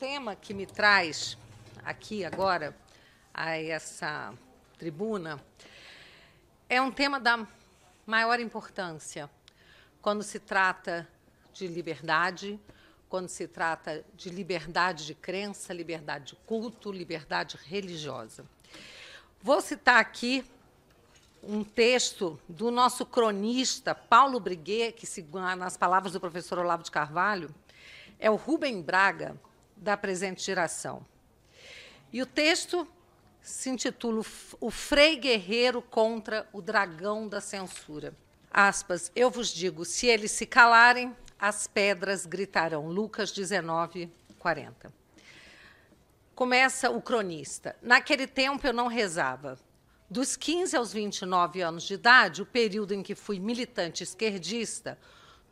tema que me traz aqui agora a essa tribuna é um tema da maior importância quando se trata de liberdade, quando se trata de liberdade de crença, liberdade de culto, liberdade religiosa. Vou citar aqui um texto do nosso cronista Paulo Briguet, que, nas palavras do professor Olavo de Carvalho, é o Rubem Braga, da presente geração. E o texto se intitula O Frei Guerreiro contra o Dragão da Censura. Aspas, eu vos digo, se eles se calarem, as pedras gritarão. Lucas 19, 40. Começa o cronista. Naquele tempo eu não rezava. Dos 15 aos 29 anos de idade, o período em que fui militante esquerdista,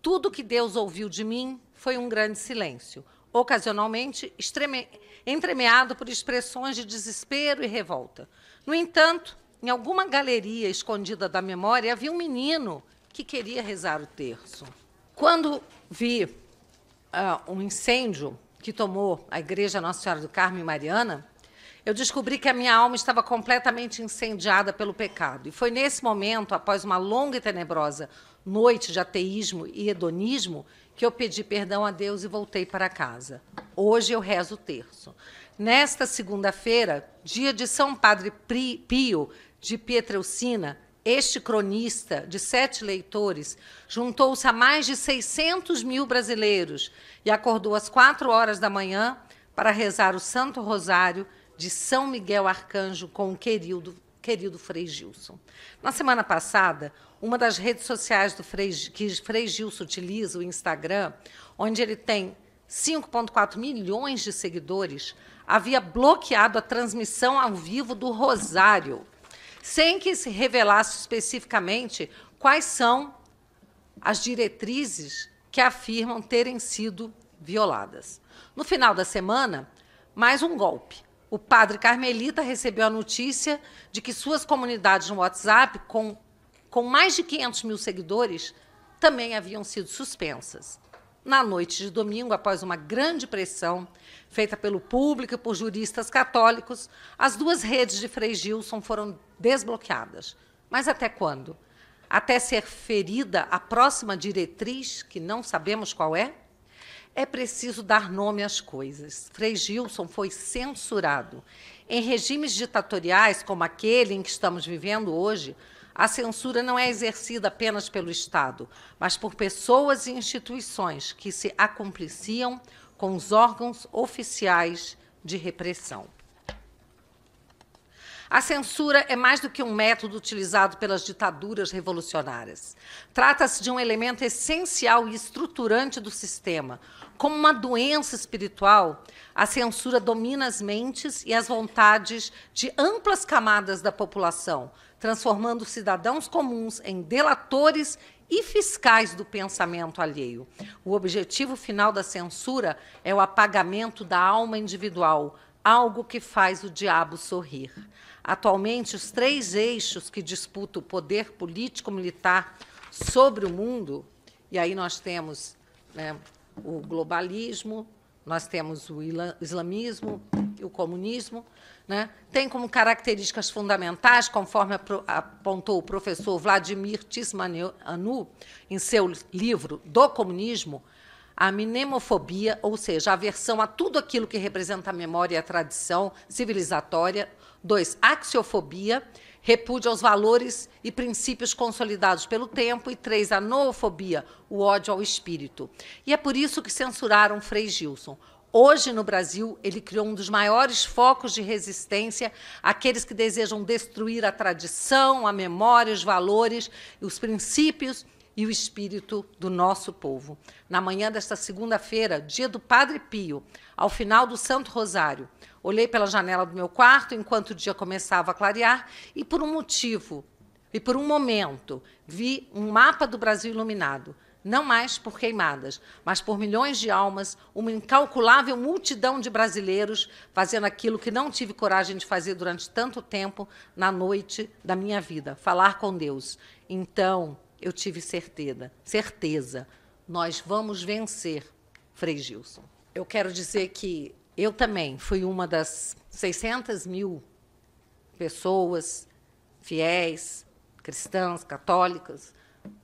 tudo que Deus ouviu de mim foi um grande silêncio ocasionalmente estreme... entremeado por expressões de desespero e revolta. No entanto, em alguma galeria escondida da memória havia um menino que queria rezar o terço. Quando vi uh, um incêndio que tomou a igreja Nossa Senhora do Carmo e Mariana, eu descobri que a minha alma estava completamente incendiada pelo pecado. E foi nesse momento, após uma longa e tenebrosa noite de ateísmo e hedonismo, que eu pedi perdão a Deus e voltei para casa. Hoje eu rezo o terço. Nesta segunda-feira, dia de São Padre Pio de Pietrelcina, este cronista de sete leitores juntou-se a mais de 600 mil brasileiros e acordou às quatro horas da manhã para rezar o Santo Rosário de São Miguel Arcanjo com o querido querido Frei Gilson. Na semana passada, uma das redes sociais do Frei, que Frei Gilson utiliza, o Instagram, onde ele tem 5,4 milhões de seguidores, havia bloqueado a transmissão ao vivo do Rosário, sem que se revelasse especificamente quais são as diretrizes que afirmam terem sido violadas. No final da semana, mais um golpe o padre Carmelita recebeu a notícia de que suas comunidades no WhatsApp, com, com mais de 500 mil seguidores, também haviam sido suspensas. Na noite de domingo, após uma grande pressão feita pelo público e por juristas católicos, as duas redes de Frei Gilson foram desbloqueadas. Mas até quando? Até ser ferida a próxima diretriz, que não sabemos qual é? É preciso dar nome às coisas. Frei Gilson foi censurado. Em regimes ditatoriais como aquele em que estamos vivendo hoje, a censura não é exercida apenas pelo Estado, mas por pessoas e instituições que se acompliciam com os órgãos oficiais de repressão. A censura é mais do que um método utilizado pelas ditaduras revolucionárias. Trata-se de um elemento essencial e estruturante do sistema. Como uma doença espiritual, a censura domina as mentes e as vontades de amplas camadas da população, transformando cidadãos comuns em delatores e fiscais do pensamento alheio. O objetivo final da censura é o apagamento da alma individual, algo que faz o diabo sorrir. Atualmente, os três eixos que disputam o poder político-militar sobre o mundo, e aí nós temos né, o globalismo, nós temos o islamismo e o comunismo, né, tem como características fundamentais, conforme apontou o professor Vladimir Tismanu, em seu livro Do Comunismo, a mnemofobia, ou seja, a aversão a tudo aquilo que representa a memória e a tradição civilizatória. Dois, axiofobia, repúdio aos valores e princípios consolidados pelo tempo, e três, a noofobia, o ódio ao espírito. E é por isso que censuraram Frei Gilson. Hoje, no Brasil, ele criou um dos maiores focos de resistência àqueles que desejam destruir a tradição, a memória, os valores, os princípios e o espírito do nosso povo. Na manhã desta segunda-feira, dia do Padre Pio, ao final do Santo Rosário, olhei pela janela do meu quarto enquanto o dia começava a clarear e por um motivo e por um momento vi um mapa do Brasil iluminado não mais por queimadas, mas por milhões de almas, uma incalculável multidão de brasileiros fazendo aquilo que não tive coragem de fazer durante tanto tempo na noite da minha vida, falar com Deus. Então, eu tive certeza, certeza, nós vamos vencer, Frei Gilson. Eu quero dizer que eu também fui uma das 600 mil pessoas fiéis, cristãs, católicas,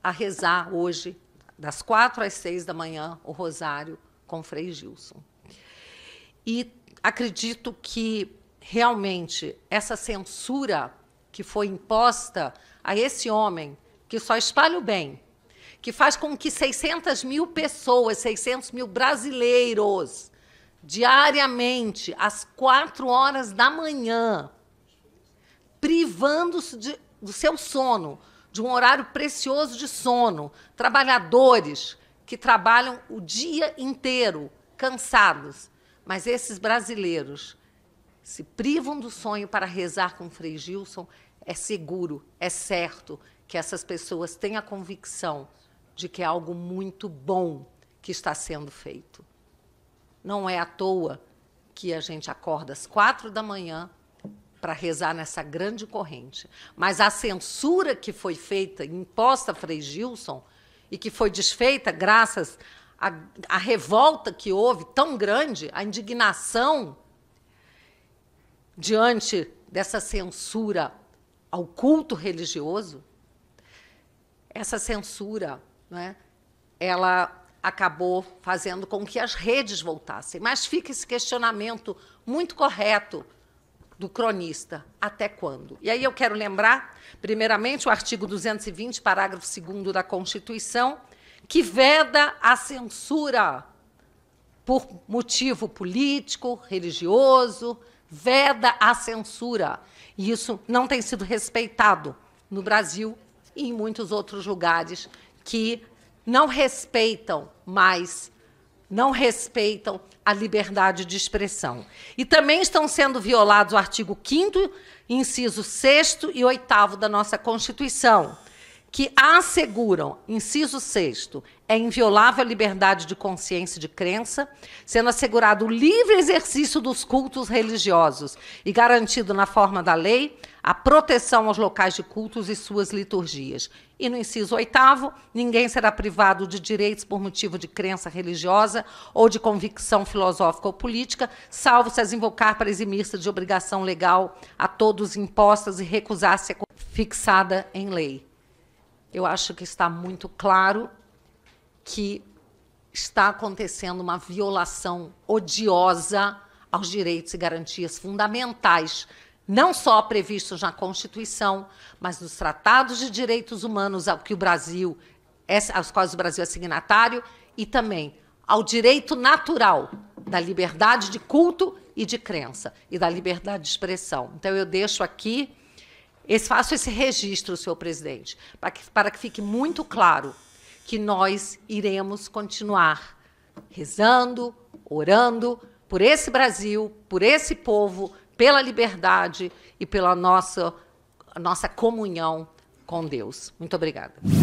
a rezar hoje, das quatro às seis da manhã, o rosário com Frei Gilson. E acredito que realmente essa censura que foi imposta a esse homem que só espalha o bem, que faz com que 600 mil pessoas, 600 mil brasileiros, diariamente, às quatro horas da manhã, privando-se do seu sono, de um horário precioso de sono, trabalhadores que trabalham o dia inteiro, cansados. Mas esses brasileiros se privam do sonho para rezar com Frei Gilson, é seguro, é certo, que essas pessoas têm a convicção de que é algo muito bom que está sendo feito. Não é à toa que a gente acorda às quatro da manhã para rezar nessa grande corrente. Mas a censura que foi feita, imposta a Frei Gilson, e que foi desfeita graças à, à revolta que houve tão grande, à indignação diante dessa censura ao culto religioso, essa censura, né, ela acabou fazendo com que as redes voltassem. Mas fica esse questionamento muito correto do cronista, até quando? E aí eu quero lembrar, primeiramente, o artigo 220, parágrafo 2 da Constituição, que veda a censura por motivo político, religioso, veda a censura. E isso não tem sido respeitado no Brasil e em muitos outros lugares que não respeitam mais, não respeitam a liberdade de expressão. E também estão sendo violados o artigo 5 inciso 6 e 8 da nossa Constituição que asseguram, inciso 6, é inviolável a liberdade de consciência e de crença, sendo assegurado o livre exercício dos cultos religiosos e garantido, na forma da lei, a proteção aos locais de cultos e suas liturgias. E no inciso 8, ninguém será privado de direitos por motivo de crença religiosa ou de convicção filosófica ou política, salvo se as invocar para eximir-se de obrigação legal a todos impostas e recusar-se fixada em lei eu acho que está muito claro que está acontecendo uma violação odiosa aos direitos e garantias fundamentais, não só previstos na Constituição, mas nos tratados de direitos humanos ao que o Brasil, é, aos quais o Brasil é signatário, e também ao direito natural da liberdade de culto e de crença e da liberdade de expressão. Então eu deixo aqui esse, faço esse registro, senhor presidente, para que, para que fique muito claro que nós iremos continuar rezando, orando por esse Brasil, por esse povo, pela liberdade e pela nossa, nossa comunhão com Deus. Muito obrigada.